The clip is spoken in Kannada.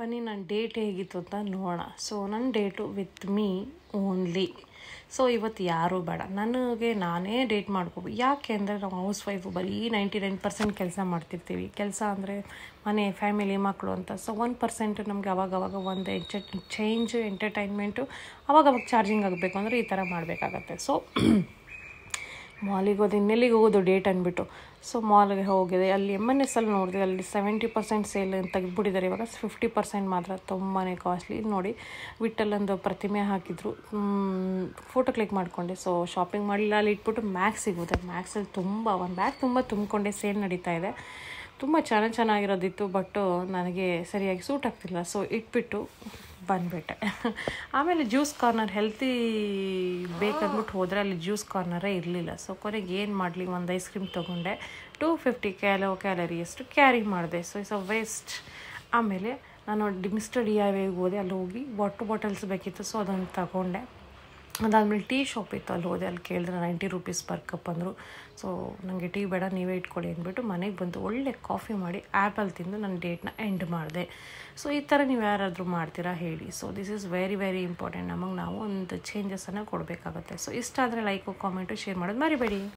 ಬನ್ನಿ ನನ್ನ ಡೇಟ್ ಹೇಗಿತ್ತು ಅಂತ ನೋಡೋಣ ಸೊ ನನ್ನ date with me only so ಇವತ್ತು ಯಾರೂ ಬೇಡ ನನಗೆ ನಾನೇ ಡೇಟ್ ಮಾಡ್ಕೋಬೇಕು ಯಾಕೆ ಅಂದರೆ ನಾವು ಹೌಸ್ ವೈಫು ಬರೀ ನೈಂಟಿ ನೈನ್ ಪರ್ಸೆಂಟ್ ಕೆಲಸ ಮಾಡ್ತಿರ್ತೀವಿ ಕೆಲಸ ಅಂದರೆ ಮನೆ ಫ್ಯಾಮಿಲಿ ಮಕ್ಕಳು ಅಂತ ಸೊ ಒನ್ ಪರ್ಸೆಂಟ್ ನಮಗೆ ಅವಾಗವಾಗ ಒಂದು ಎಂಟ ಚೇಂಜ್ ಎಂಟರ್ಟೈನ್ಮೆಂಟು ಅವಾಗ ಚಾರ್ಜಿಂಗ್ ಆಗಬೇಕು ಅಂದರೆ ಈ ಥರ ಮಾಡಬೇಕಾಗತ್ತೆ ಸೊ ಮಾಲಿಗೆ ಹೋದೆ ಇನ್ನೆಲ್ಲಿಗೆ ಹೋಗೋದು ಡೇಟ್ ಅಂದ್ಬಿಟ್ಟು ಸೊ ಮಾಲ್ಗೆ ಹೋಗಿದೆ ಅಲ್ಲಿ ಎಮ್ ಎನ್ ಎಸ್ ಅಲ್ಲಿ ನೋಡಿದೆ ಅಲ್ಲಿ ಸೆವೆಂಟಿ ಪರ್ಸೆಂಟ್ ಸೇಲ್ ತೆಗೆದ್ಬಿಟ್ಟಿದ್ದಾರೆ ಇವಾಗ ಫಿಫ್ಟಿ ಪರ್ಸೆಂಟ್ ಮಾತ್ರ ತುಂಬಾ ಕಾಸ್ಟ್ಲಿ ನೋಡಿ ವಿಟ್ಟಲ್ಲೊಂದು ಪ್ರತಿಮೆ ಹಾಕಿದ್ರು ಫೋಟೋ ಕ್ಲಿಕ್ ಮಾಡಿಕೊಂಡೆ ಸೊ ಶಾಪಿಂಗ್ ಮಾಡಲಿಲ್ಲ ಅಲ್ಲಿ ಇಟ್ಬಿಟ್ಟು ಮ್ಯಾಕ್ಸ್ ಸಿಗುತ್ತೆ ಮ್ಯಾಕ್ಸಲ್ಲಿ ತುಂಬ ಒಂದು ಬ್ಯಾಗ್ ತುಂಬ ತುಂಬಿಕೊಂಡೆ ಸೇಲ್ ನಡೀತಾ ಇದೆ ತುಂಬ ಚೆನ್ನಾಗಿ ಚೆನ್ನಾಗಿರೋದಿತ್ತು ಬಟ್ಟು ನನಗೆ ಸರಿಯಾಗಿ ಸೂಟ್ ಆಗ್ತಿಲ್ಲ ಸೊ ಇಟ್ಬಿಟ್ಟು ಬಂದುಬಿಟ್ಟೆ ಆಮೇಲೆ ಜ್ಯೂಸ್ ಕಾರ್ನರ್ ಹೆಲ್ತಿ ಬೇಕಂದ್ಬಿಟ್ಟು ಹೋದರೆ ಅಲ್ಲಿ ಜ್ಯೂಸ್ ಕಾರ್ನರೇ ಇರಲಿಲ್ಲ ಸೊ ಕೊನೆಗೆ ಏನು ಮಾಡಲಿ ಒಂದು ಐಸ್ ಕ್ರೀಮ್ ತೊಗೊಂಡೆ ಟೂ ಫಿಫ್ಟಿ ಕ್ಯಾಲೋ ಎಷ್ಟು ಕ್ಯಾರಿ ಮಾಡಿದೆ ಸೊ ಇಸ್ ಅ ವೇಸ್ಟ್ ಆಮೇಲೆ ನಾನು ಡಿ ಡಿ ಐ ವೇಗೆ ಹೋದೆ ಅಲ್ಲಿ ಹೋಗಿ ವಾಟ್ರ್ ಬಾಟಲ್ಸ್ ಬೇಕಿತ್ತು ಸೊ ಅದನ್ನು ತಗೊಂಡೆ ಅದಾದಮೇಲೆ ಟೀ ಶಾಪ್ ಇತ್ತು ಅಲ್ಲಿ ಹೋದೆ ಅಲ್ಲಿ ಕೇಳಿದ್ರೆ ನೈಂಟಿ ರುಪೀಸ್ ಪರ್ ಕಪ್ ಅಂದರು ಸೊ ನನಗೆ ಟೀ ಬೇಡ ನೀವೇ ಇಟ್ಕೊಳ್ಳಿ ಅಂದ್ಬಿಟ್ಟು ಮನೆಗೆ ಬಂದು ಒಳ್ಳೆ ಕಾಫಿ ಮಾಡಿ ಆ್ಯಪಲ್ಲಿ ತಿಂದು ನನ್ನ ಡೇಟ್ನ ಎಂಡ್ ಮಾಡಿದೆ ಸೊ ಈ ಥರ ನೀವು ಯಾರಾದರೂ ಮಾಡ್ತೀರಾ ಹೇಳಿ so this is very very important ನಮಗೆ ನಾವು ಒಂದು ಚೇಂಜಸನ್ನು ಕೊಡಬೇಕಾಗುತ್ತೆ ಸೊ ಇಷ್ಟ ಲೈಕು ಕಾಮೆಂಟು ಶೇರ್ ಮಾಡೋದು ಮರಿಬೇಡಿ